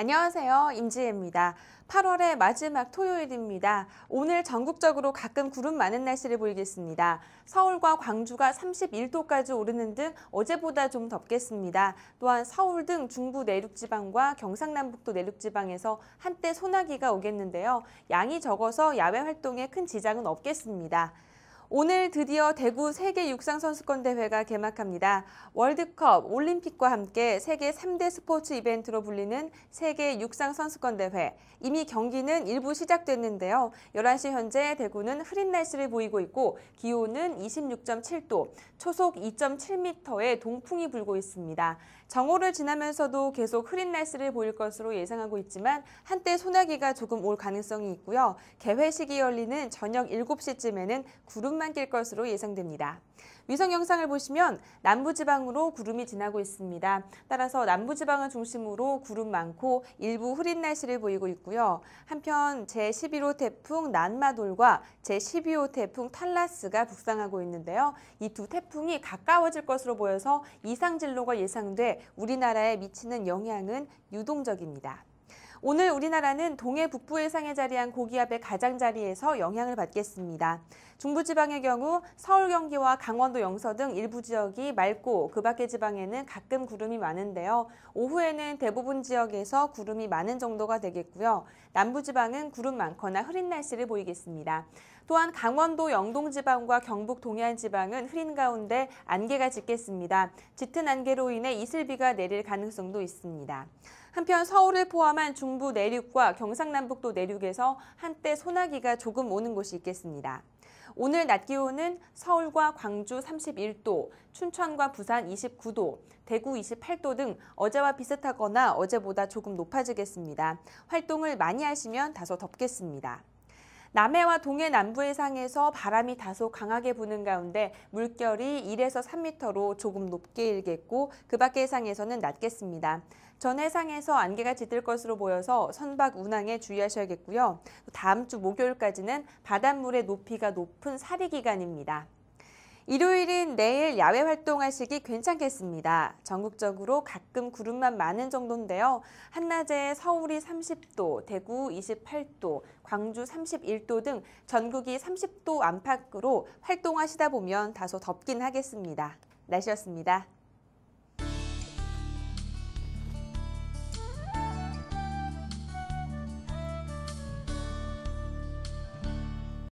안녕하세요. 임지혜입니다. 8월의 마지막 토요일입니다. 오늘 전국적으로 가끔 구름 많은 날씨를 보이겠습니다. 서울과 광주가 31도까지 오르는 등 어제보다 좀 덥겠습니다. 또한 서울 등 중부 내륙지방과 경상남북도 내륙지방에서 한때 소나기가 오겠는데요. 양이 적어서 야외 활동에 큰 지장은 없겠습니다. 오늘 드디어 대구 세계 육상선수권 대회가 개막합니다. 월드컵, 올림픽과 함께 세계 3대 스포츠 이벤트로 불리는 세계 육상선수권 대회. 이미 경기는 일부 시작됐는데요. 11시 현재 대구는 흐린 날씨를 보이고 있고 기온은 26.7도, 초속 2.7m의 동풍이 불고 있습니다. 정오를 지나면서도 계속 흐린 날씨를 보일 것으로 예상하고 있지만 한때 소나기가 조금 올 가능성이 있고요. 개회 식이 열리는 저녁 7시쯤에는 구름 조금만 낄 것으로 예상됩니다. 위성 영상을 보시면 남부지방으로 구름이 지나고 있습니다. 따라서 남부지방을 중심으로 구름 많고 일부 흐린 날씨를 보이고 있고요. 한편 제11호 태풍 난마돌과 제12호 태풍 탈라스가 북상하고 있는데요. 이 두 태풍이 가까워질 것으로 보여서 이상진로가 예상돼 우리나라에 미치는 영향은 유동적입니다. 오늘 우리나라는 동해 북부 해상에 자리한 고기압의 가장자리에서 영향을 받겠습니다. 중부지방의 경우 서울 경기와 강원도 영서 등 일부 지역이 맑고 그 밖의 지방에는 가끔 구름이 많은데요. 오후에는 대부분 지역에서 구름이 많은 정도가 되겠고요. 남부지방은 구름 많거나 흐린 날씨를 보이겠습니다. 또한 강원도 영동지방과 경북 동해안지방은 흐린 가운데 안개가 짙겠습니다. 짙은 안개로 인해 이슬비가 내릴 가능성도 있습니다. 한편 서울을 포함한 중부 내륙과 경상남북도 내륙에서 한때 소나기가 조금 오는 곳이 있겠습니다. 오늘 낮 기온은 서울과 광주 31도, 춘천과 부산 29도, 대구 28도 등 어제와 비슷하거나 어제보다 조금 높아지겠습니다. 활동을 많이 하시면 다소 덥겠습니다. 남해와 동해 남부 해상에서 바람이 다소 강하게 부는 가운데 물결이 1에서 3m로 조금 높게 일겠고 그 밖의 해상에서는 낮겠습니다. 전 해상에서 안개가 짙을 것으로 보여서 선박 운항에 주의하셔야겠고요. 다음 주 목요일까지는 바닷물의 높이가 높은 사리 기간입니다. 일요일인 내일 야외 활동하시기 괜찮겠습니다. 전국적으로 가끔 구름만 많은 정도인데요. 한낮에 서울이 30도, 대구 28도, 광주 31도 등 전국이 30도 안팎으로 활동하시다 보면 다소 덥긴 하겠습니다. 날씨였습니다.